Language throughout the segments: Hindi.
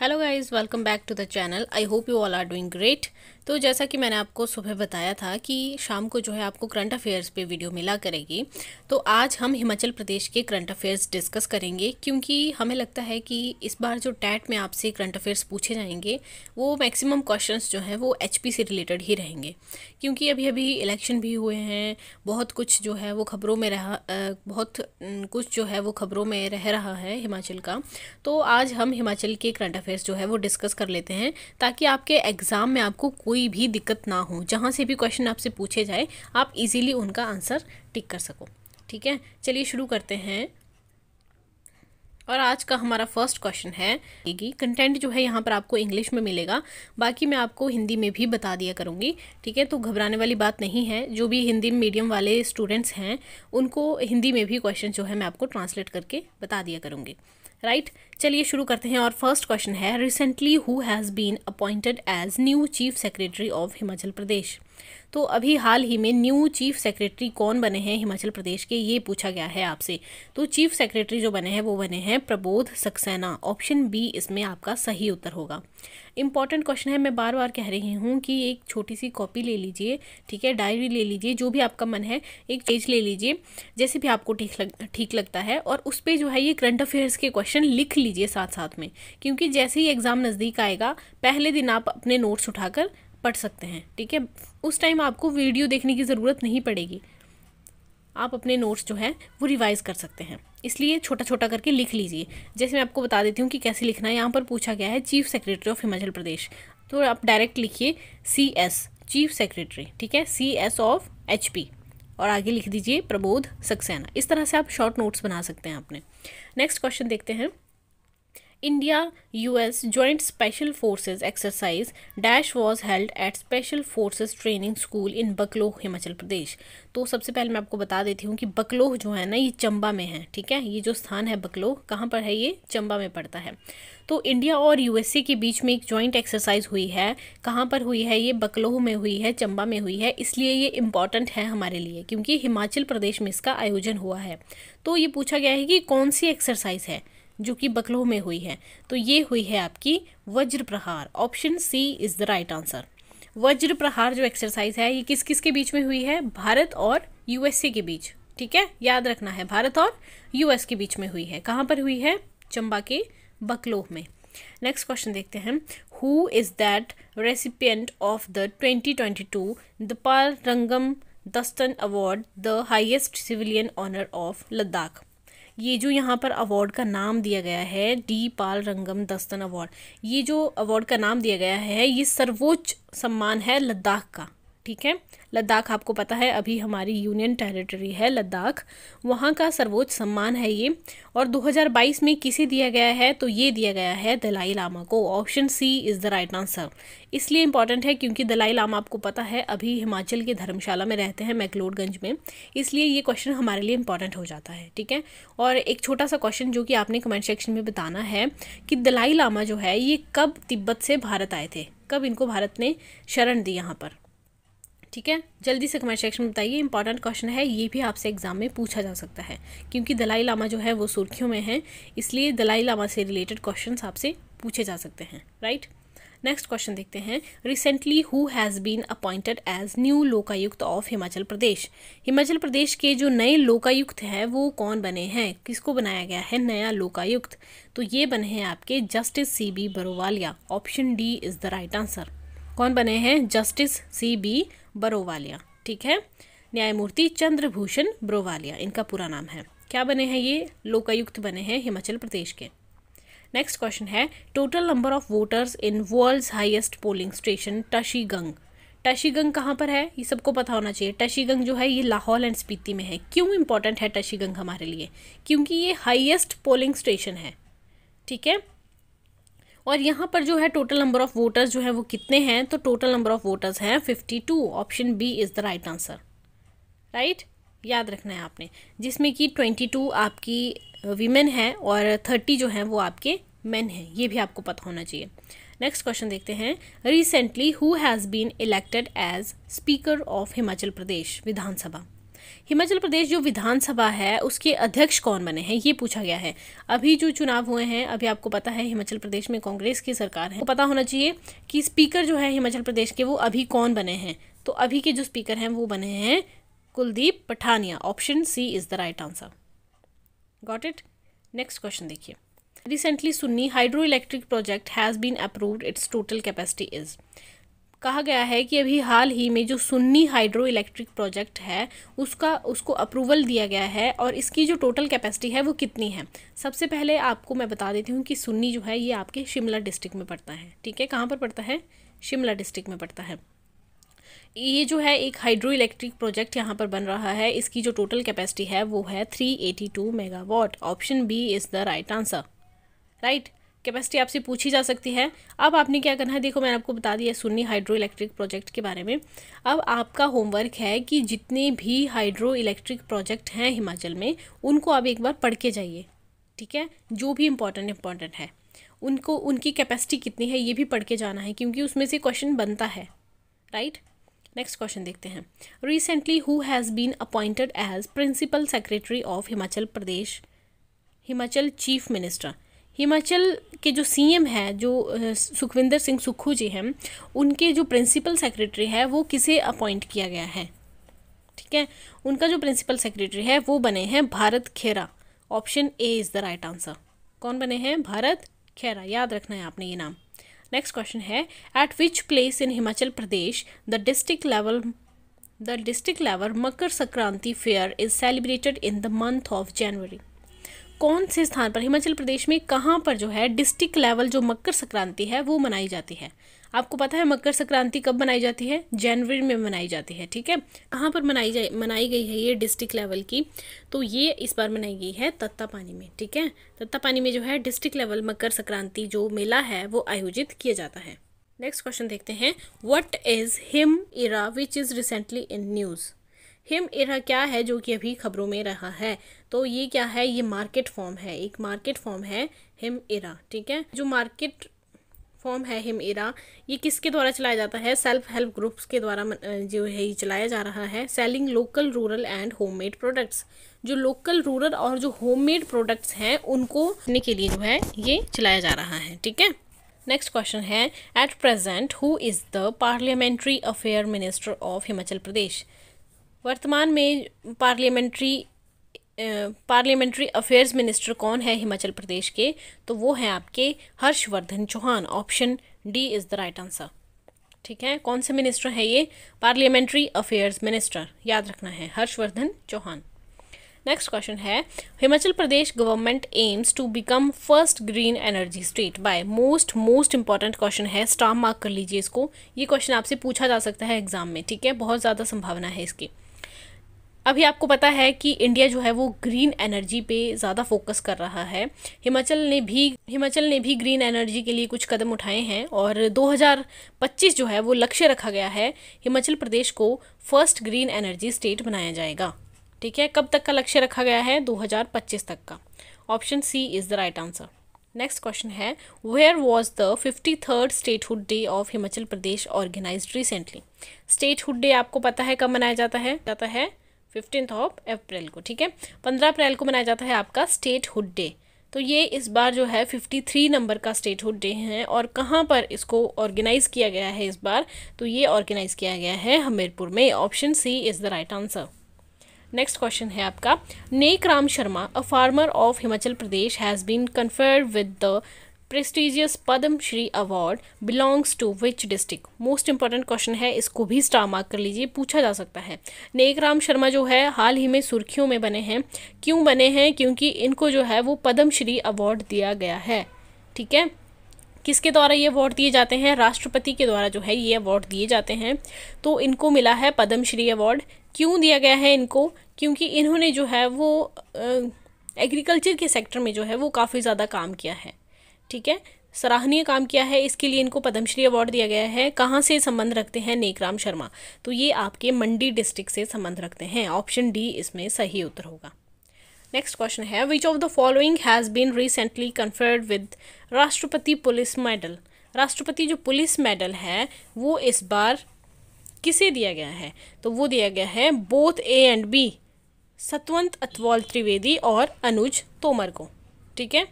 hello guys welcome back to the channel I hope you all are doing great तो जैसा कि मैंने आपको सुबह बताया था कि शाम को जो है आपको करंट अफेयर्स पे वीडियो मिला करेगी तो आज हम हिमाचल प्रदेश के करंट अफेयर्स डिस्कस करेंगे क्योंकि हमें लगता है कि इस बार जो टैट में आपसे करंट अफेयर्स पूछे जाएंगे वो मैक्सिमम क्वेश्चंस जो हैं वो एच से रिलेटेड ही रहेंगे क्योंकि अभी अभी इलेक्शन भी हुए हैं बहुत कुछ जो है वो खबरों में रहा बहुत कुछ जो है वो खबरों में रह रहा है हिमाचल का तो आज हम हिमाचल के करंट अफेयर्स जो है वो डिस्कस कर लेते हैं ताकि आपके एग्ज़ाम में आपको कोई भी दिक्कत ना हो जहाँ से भी क्वेश्चन आपसे पूछे जाए आप इजीली उनका आंसर टिक कर सको ठीक है चलिए शुरू करते हैं और आज का हमारा फर्स्ट क्वेश्चन है कंटेंट जो है यहाँ पर आपको इंग्लिश में मिलेगा बाकी मैं आपको हिंदी में भी बता दिया करूँगी ठीक है तो घबराने वाली बात नहीं है जो भी हिंदी मीडियम वाले स्टूडेंट्स हैं उनको हिंदी में भी क्वेश्चन जो है मैं आपको ट्रांसलेट करके बता दिया करूँगी राइट चलिए शुरू करते हैं और फर्स्ट क्वेश्चन है recently who has been appointed as new chief secretary of Himachal Pradesh तो अभी हाल ही में न्यू चीफ सेक्रेटरी कौन बने हैं हिमाचल प्रदेश के ये पूछा गया है आपसे तो चीफ सेक्रेटरी जो बने हैं वो बने हैं प्रबोध सक्सेना ऑप्शन बी इसमें आपका सही उत्तर होगा इंपॉर्टेंट क्वेश्चन है मैं बार बार कह रही हूँ कि एक छोटी सी कॉपी ले लीजिए ठीक है डायरी ले लीजिए जो भी आपका मन है एक पेज ले लीजिए जैसे भी आपको ठीक लग ठीक लगता है और उस पर जो है ये करंट अफेयर्स के क्वेश्चन लिख लीजिए साथ साथ में क्योंकि जैसे ही एग्ज़ाम नज़दीक आएगा पहले दिन आप अपने नोट्स उठाकर पढ़ सकते हैं ठीक है उस टाइम आपको वीडियो देखने की ज़रूरत नहीं पड़ेगी आप अपने नोट्स जो हैं वो रिवाइज़ कर सकते हैं इसलिए छोटा छोटा करके लिख लीजिए जैसे मैं आपको बता देती हूँ कि कैसे लिखना है यहाँ पर पूछा गया है chief secretary of Himachal Pradesh तो आप डायरेक्ट लिखिए सी एस चीफ सेक्रेटरी ठीक है C S of H P और आगे लिख दीजिए प्रबोध सक्सेना इस तरह से आप शॉर्ट नोट्स बना सकते हैं अपने नेक्स्ट क्वेश्चन देखते हैं India US joint special forces exercise dash was held at special forces training school in Bakloh Himachal Pradesh तो सबसे पहले मैं आपको बता देती हूँ कि बकलोह जो है ना ये चंबा में है ठीक है ये जो स्थान है बकलोह कहाँ पर है ये चंबा में पड़ता है तो इंडिया और यूएसए के बीच में एक ज्वाइंट एक्सरसाइज हुई है कहाँ पर हुई है ये बकलोह में हुई है चंबा में हुई है इसलिए ये इम्पॉर्टेंट है हमारे लिए क्योंकि हिमाचल प्रदेश में इसका आयोजन हुआ है तो ये पूछा गया है कि कौन सी एक्सरसाइज है जो कि बकलोह में हुई है तो ये हुई है आपकी Vajra Prahar option C is the right answer Vajra Prahar जो एक्सरसाइज है ये किस किस के बीच में हुई है भारत और यूएसए के बीच ठीक है याद रखना है भारत और यूएस के बीच में हुई है कहाँ पर हुई है चंबा के बकलोह में नेक्स्ट क्वेश्चन देखते हैं who is that recipient of the 2022 टू Dpal Rngam Duston award the highest civilian honour of Ladakh ये जो यहाँ पर अवार्ड का नाम दिया गया है डी पाल रंगम दस्तन अवार्ड ये जो अवार्ड का नाम दिया गया है ये सर्वोच्च सम्मान है लद्दाख का ठीक है लद्दाख आपको पता है अभी हमारी यूनियन टेरिटरी है लद्दाख वहाँ का सर्वोच्च सम्मान है ये और 2022 में किसे दिया गया है तो ये दिया गया है दलाई लामा को option C is the right answer इसलिए इम्पॉर्टेंट है क्योंकि दलाई लामा आपको पता है अभी हिमाचल के धर्मशाला में रहते हैं मैकलोडगंज में इसलिए ये क्वेश्चन हमारे लिए इम्पॉर्टेंट हो जाता है ठीक है और एक छोटा सा क्वेश्चन जो कि आपने कमेंट सेक्शन में बताना है कि दलाई लामा जो है ये कब तिब्बत से भारत आए थे कब इनको भारत ने शरण दी यहाँ पर ठीक है जल्दी से कमेंट सेक्शन में बताइए इंपॉर्टेंट क्वेश्चन है ये भी आपसे एग्जाम में पूछा जा सकता है क्योंकि दलाई लामा जो है वो सुर्खियों में है इसलिए दलाई लामा से रिलेटेड क्वेश्चन आपसे पूछे जा सकते हैं राइट नेक्स्ट क्वेश्चन देखते हैं recently who has been appointed as new Lokayukta of Himachal Pradesh Himachal Pradesh के जो नए लोकायुक्त हैं वो कौन बने हैं किसको बनाया गया है नया लोकायुक्त तो ये बने हैं आपके justice C B Barowalia option D is the right answer कौन बने हैं जस्टिस सी बी बरोवालिया ठीक है न्यायमूर्ति चंद्रभूषण ब्रोवालिया इनका पूरा नाम है क्या बने हैं ये लोकायुक्त बने हैं हिमाचल प्रदेश के नेक्स्ट क्वेश्चन है total number of voters in world's highest polling station Tashigang Tashigang कहाँ पर है ये सबको पता होना चाहिए टशीगंग जो है ये लाहौल एंड स्पीति में है क्यों इंपॉर्टेंट है टशीगंग हमारे लिए क्योंकि ये हाईएस्ट पोलिंग स्टेशन है ठीक है और यहाँ पर जो है टोटल नंबर ऑफ़ वोटर्स जो है वो कितने हैं तो टोटल नंबर ऑफ़ वोटर्स हैं fifty two option B is the right answer right याद रखना है आपने जिसमें कि ट्वेंटी टू आपकी वीमेन है और थर्टी जो है वो आपके मेन हैं ये भी आपको पता होना चाहिए नेक्स्ट क्वेश्चन देखते हैं recently who has been elected as speaker of Himachal Pradesh Vidhan Sabha Himachal Pradesh जो विधानसभा है उसके अध्यक्ष कौन बने हैं ये पूछा गया है अभी जो चुनाव हुए हैं अभी आपको पता है हिमाचल प्रदेश में कांग्रेस की सरकार है तो पता होना चाहिए कि स्पीकर जो है हिमाचल प्रदेश के वो अभी कौन बने हैं तो अभी के जो स्पीकर हैं वो बने हैं Kuldeep Pathania option C is the right answer got it next question देखिए recently Sunni hydro electric project has been approved its total capacity is कहा गया है कि अभी हाल ही में जो सुन्नी हाइड्रो इलेक्ट्रिक प्रोजेक्ट है उसका उसको अप्रूवल दिया गया है और इसकी जो टोटल कैपेसिटी है वो कितनी है सबसे पहले आपको मैं बता देती हूँ कि सुन्नी जो है ये आपके शिमला डिस्ट्रिक्ट में पड़ता है ठीक है कहाँ पर पड़ता है शिमला डिस्ट्रिक्ट में पड़ता है ये जो है एक हाइड्रो इलेक्ट्रिक प्रोजेक्ट यहाँ पर बन रहा है इसकी जो टोटल कैपेसिटी है वो है two megawatt option B is the right answer right capacity आपसे पूछी जा सकती है अब आपने क्या करना है देखो मैंने आपको बता दिया सुन्नी हाइड्रो इलेक्ट्रिक प्रोजेक्ट के बारे में अब आपका होमवर्क है कि जितने भी हाइड्रो इलेक्ट्रिक प्रोजेक्ट हैं हिमाचल में उनको आप एक बार पढ़ के जाइए ठीक है जो भी इम्पोर्टेंट इम्पॉर्टेंट है उनको उनकी कैपेसिटी कितनी है ये भी पढ़ के जाना है क्योंकि उसमें से क्वेश्चन बनता है राइट नेक्स्ट क्वेश्चन देखते हैं recently who has been appointed as principal secretary of Himachal Pradesh Himachal chief minister Himachal के जो सीएम हैं जो सुखविंदर सिंह सुक्खू जी हैं उनके जो प्रिंसिपल सेक्रेटरी है वो किसे अपॉइंट किया गया है ठीक है उनका जो प्रिंसिपल सेक्रेटरी है वो बने हैं Bharat Khera option A is the right answer कौन बने हैं भारत खेरा याद रखना है आपने ये नाम नेक्स्ट क्वेश्चन है at which place in Himachal Pradesh the district level the district level Makar Sankranti fair is celebrated in the month of January कौन से स्थान पर हिमाचल प्रदेश में कहाँ पर जो है डिस्ट्रिक्ट लेवल जो मकर संक्रांति है वो मनाई जाती है आपको पता है मकर संक्रांति कब मनाई जाती है जनवरी में मनाई जाती है ठीक है कहाँ पर मनाई जाए मनाई गई है ये डिस्ट्रिक्ट लेवल की तो ये इस बार मनाई गई है तत्ता पानी में ठीक है तत्ता पानी में जो है डिस्ट्रिक्ट लेवल मकर संक्रांति जो मेला है वो आयोजित किया जाता है नेक्स्ट क्वेश्चन देखते हैं what is Him Era which is recently in news Him Era क्या है जो कि अभी खबरों में रहा है तो ये क्या है ये मार्केट फॉर्म है एक मार्केट फॉर्म है हिम एरा ठीक है जो मार्केट फॉर्म है हिम एरा ये किसके द्वारा चलाया जाता है सेल्फ हेल्प ग्रुप्स के द्वारा जो है ये चलाया जा रहा है selling local rural and homemade products जो लोकल रूरल और जो होममेड प्रोडक्ट्स हैं उनको ने के लिए जो है ये चलाया जा रहा है ठीक है नेक्स्ट क्वेश्चन है at present who is the parliamentary affair minister of Himachal Pradesh वर्तमान में पार्लियामेंट्री पार्लियामेंट्री अफेयर्स मिनिस्टर कौन है हिमाचल प्रदेश के तो वो हैं आपके Harshwardhan Chauhan option D is the right answer ठीक है कौन से मिनिस्टर हैं ये पार्लियामेंट्री अफेयर्स मिनिस्टर याद रखना है हर्षवर्धन चौहान नेक्स्ट क्वेश्चन है Himachal Pradesh government aims to become first green energy state by most most important question है स्टार मार्क कर लीजिए इसको ये क्वेश्चन आपसे पूछा जा सकता है एग्जाम में ठीक है बहुत ज़्यादा संभावना है इसकी अभी आपको पता है कि इंडिया जो है वो ग्रीन एनर्जी पे ज़्यादा फोकस कर रहा है हिमाचल ने भी हिमाचल ने भी ग्रीन एनर्जी के लिए कुछ कदम उठाए हैं और 2025 जो है वो लक्ष्य रखा गया है हिमाचल प्रदेश को फर्स्ट ग्रीन एनर्जी स्टेट बनाया जाएगा ठीक है कब तक का लक्ष्य रखा गया है 2025 तक का option C is the right answer next question है where was the fifty third statehood day of Himachal Pradesh organise recently statehood day आपको पता है कब मनाया जाता है जाता है फिफ्टींथ ऑफ अप्रैल को ठीक है पंद्रह अप्रैल को मनाया जाता है आपका हुड डे तो ये इस बार जो है फिफ्टी थ्री नंबर का हुड डे है और कहाँ पर इसको ऑर्गेनाइज किया गया है इस बार तो ये ऑर्गेनाइज किया गया है हमीरपुर में option C is the right answer next question है आपका Nek Ram Sharma a farmer of Himachal Pradesh has been conferred with the prestigious Padma Shri award belongs to which district most important question है इसको भी स्टार मार्क कर लीजिए पूछा जा सकता है नेक राम शर्मा जो है हाल ही में सुर्खियों में बने हैं क्यों बने हैं क्योंकि इनको जो है वो पद्म श्री अवार्ड दिया गया है ठीक है किसके द्वारा ये अवार्ड दिए जाते हैं राष्ट्रपति के द्वारा जो है ये अवार्ड दिए जाते हैं तो इनको मिला है पद्मश्री अवार्ड क्यों दिया गया है इनको क्योंकि इन्होंने जो है वो एग्रीकल्चर के सेक्टर में जो है वो काफ़ी ज़्यादा काम किया है ठीक है सराहनीय काम किया है इसके लिए इनको पद्मश्री अवार्ड दिया गया है कहाँ से संबंध रखते हैं नेकराम शर्मा तो ये आपके मंडी डिस्ट्रिक्ट से संबंध रखते हैं ऑप्शन डी इसमें सही उत्तर होगा नेक्स्ट क्वेश्चन है which of the following has been recently conferred with Rashtrapati police medal Rashtrapati जो पुलिस मेडल है वो इस बार किसे दिया गया है तो वो दिया गया है both A and B Satwant Atwal Trivedi और अनुज तोमर को ठीक है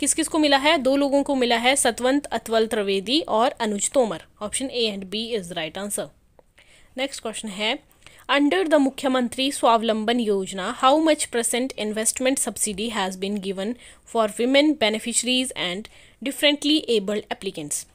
किस किस को मिला है दो लोगों को मिला है सतवंत अतवल त्रिवेदी और Anuj Tomar option A and B is right answer next question है under the Mukhyamantri Swavalamban Yojana how much percent investment subsidy has been given for women beneficiaries and differently abled applicants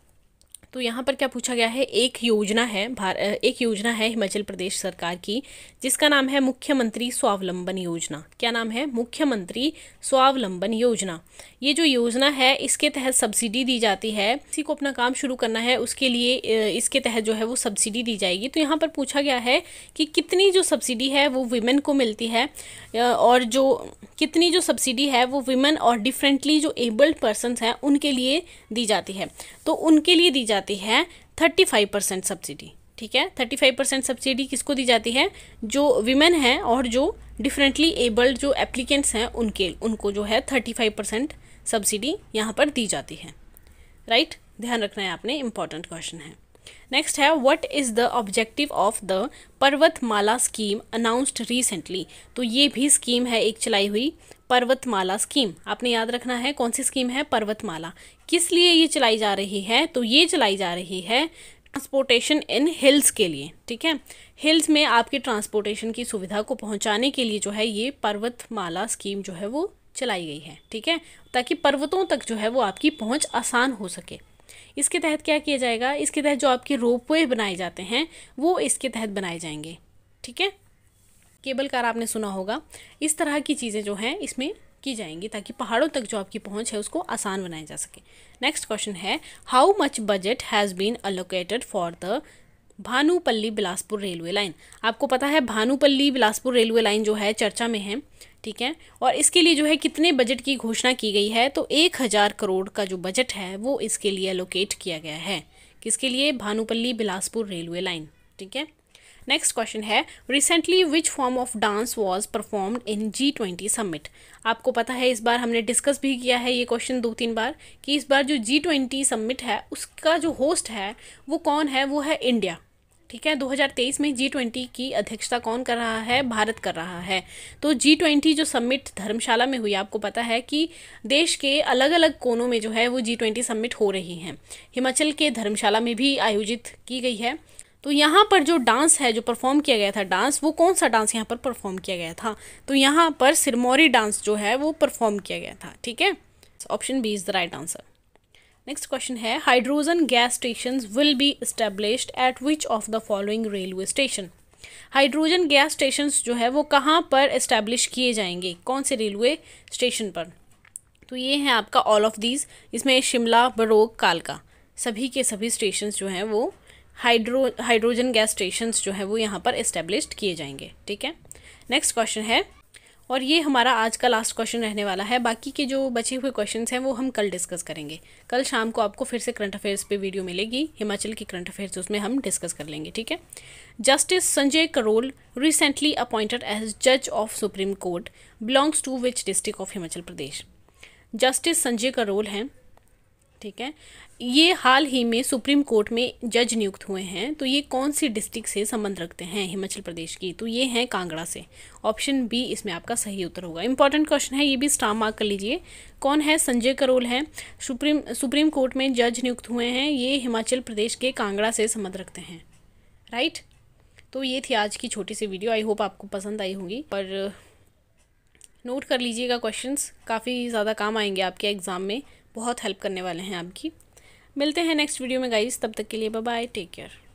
तो यहाँ पर क्या पूछा गया है एक योजना है भार एक योजना है हिमाचल प्रदेश सरकार की जिसका नाम है मुख्यमंत्री स्वावलंबन योजना क्या नाम है मुख्यमंत्री स्वावलंबन योजना ये जो योजना है इसके तहत सब्सिडी दी जाती है किसी को अपना काम शुरू करना है उसके लिए इसके तहत जो है वो सब्सिडी दी जाएगी तो यहाँ पर पूछा गया है कि कितनी जो सब्सिडी है वो वीमेन को मिलती है और जो कितनी जो सब्सिडी है वो वीमेन और डिफरेंटली जो एबल्ड पर्सन हैं उनके लिए दी जाती है तो उनके लिए दी जाती जाती है थर्टी फाइव परसेंट सब्सिडी ठीक है थर्टी फाइव परसेंट सब्सिडी किसको दी जाती है जो विमेन हैं और जो डिफरेंटली एबल्ड जो एप्लीकेंट्स हैं उनके उनको जो है थर्टी फाइव परसेंट सब्सिडी यहाँ पर दी जाती है राइट ध्यान रखना है आपने इम्पॉर्टेंट क्वेश्चन है नेक्स्ट है what is the objective of the Parvatmala scheme announced recently तो ये भी स्कीम है एक चलाई हुई पर्वतमाला स्कीम आपने याद रखना है कौन सी स्कीम है पर्वतमाला किस लिए ये चलाई जा रही है तो ये चलाई जा रही है ट्रांसपोर्टेशन इन हिल्स के लिए ठीक है हिल्स में आपकी ट्रांसपोर्टेशन की सुविधा को पहुंचाने के लिए जो है ये पर्वतमाला स्कीम जो है वो चलाई गई है ठीक है ताकि पर्वतों तक जो है वो आपकी पहुंच आसान हो सके इसके तहत क्या किया जाएगा इसके तहत जो आपके रोप वे बनाए जाते हैं वो इसके तहत बनाए जाएंगे ठीक है केबल कार आपने सुना होगा इस तरह की चीज़ें जो हैं इसमें की जाएंगी ताकि पहाड़ों तक जो आपकी पहुंच है उसको आसान बनाया जा सके नेक्स्ट क्वेश्चन है how much budget has been allocated for the Bhanupalli Bilaspur railway line आपको पता है भानुपल्ली बिलासपुर रेलवे लाइन जो है चर्चा में है ठीक है और इसके लिए जो है कितने बजट की घोषणा की गई है तो एक हज़ार करोड़ का जो बजट है वो इसके लिए एलोकेट किया गया है किसके लिए भानुपल्ली बिलासपुर रेलवे लाइन ठीक है नेक्स्ट क्वेश्चन है recently which form of dance was performed in G twenty summit आपको पता है इस बार हमने डिस्कस भी किया है ये क्वेश्चन दो तीन बार कि इस बार जो जी ट्वेंटी समिट है उसका जो होस्ट है वो कौन है वो है इंडिया ठीक है 2023 में जी ट्वेंटी की अध्यक्षता कौन कर रहा है भारत कर रहा है तो जी ट्वेंटी जो समिट धर्मशाला में हुई आपको पता है कि देश के अलग अलग कोनों में जो है वो जी ट्वेंटी समिट हो रही हैं हिमाचल के धर्मशाला में भी आयोजित की गई है तो यहाँ पर जो डांस है जो परफॉर्म किया गया था डांस वो कौन सा डांस यहाँ पर परफॉर्म किया गया था तो यहाँ पर सिरमौरी डांस जो है वो परफॉर्म किया गया था ठीक है option B is the right answer next question है hydrogen gas station will be establish at which of the following railway station hydrogen gas station जो है वो कहाँ पर इस्टेब्लिश किए जाएंगे कौन से रेलवे स्टेशन पर तो ये है आपका ऑल ऑफ दीज इसमें शिमला बरोग कालका सभी के सभी स्टेशन जो हैं वो हाइड्रो हाइड्रोजन गैस स्टेशन जो है वो यहाँ पर इस्टेब्लिश किए जाएंगे ठीक है नेक्स्ट क्वेश्चन है और ये हमारा आज का लास्ट क्वेश्चन रहने वाला है बाकी के जो बचे हुए क्वेश्चन हैं वो हम कल डिस्कस करेंगे कल शाम को आपको फिर से करंट अफेयर्स पे वीडियो मिलेगी हिमाचल की करंट अफेयर्स उसमें हम डिस्कस कर लेंगे ठीक है justice Sanjay Karol recently appointed as जज of supreme court belongs to which district of Himachal Pradesh justice Sanjay Karol हैं ठीक है ये हाल ही में सुप्रीम कोर्ट में जज नियुक्त हुए हैं तो ये कौन सी डिस्ट्रिक्ट से संबंध रखते हैं हिमाचल प्रदेश की तो ये हैं कांगड़ा से ऑप्शन बी इसमें आपका सही उत्तर होगा इंपॉर्टेंट क्वेश्चन है ये भी स्टार मार्क कर लीजिए कौन है संजय करोल हैं सुप्रीम सुप्रीम कोर्ट में जज नियुक्त हुए हैं ये हिमाचल प्रदेश के कांगड़ा से संबंध रखते हैं राइट तो ये थी आज की छोटी सी वीडियो आई होप आपको पसंद आई होगी पर नोट कर लीजिएगा क्वेश्चंस काफ़ी ज़्यादा काम आएंगे आपके एग्ज़ाम में बहुत हेल्प करने वाले हैं आपकी मिलते हैं नेक्स्ट वीडियो में गाइज तब तक के लिए बाय टेक केयर